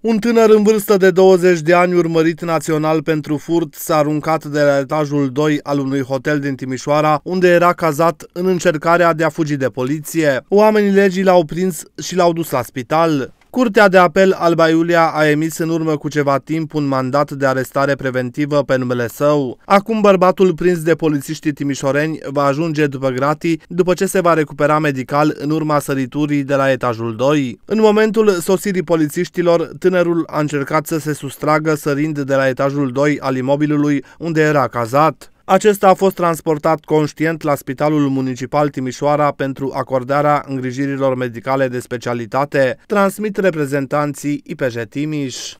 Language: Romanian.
Un tânăr în vârstă de 20 de ani urmărit național pentru furt s-a aruncat de la etajul 2 al unui hotel din Timișoara, unde era cazat în încercarea de a fugi de poliție. Oamenii legii l-au prins și l-au dus la spital. Curtea de apel Alba Iulia a emis în urmă cu ceva timp un mandat de arestare preventivă pe numele său. Acum bărbatul prins de polițiștii timișoreni va ajunge după gratii după ce se va recupera medical în urma săriturii de la etajul 2. În momentul sosirii polițiștilor, tânărul a încercat să se sustragă sărind de la etajul 2 al imobilului unde era cazat. Acesta a fost transportat conștient la Spitalul Municipal Timișoara pentru acordarea îngrijirilor medicale de specialitate, transmit reprezentanții IPJ Timiș.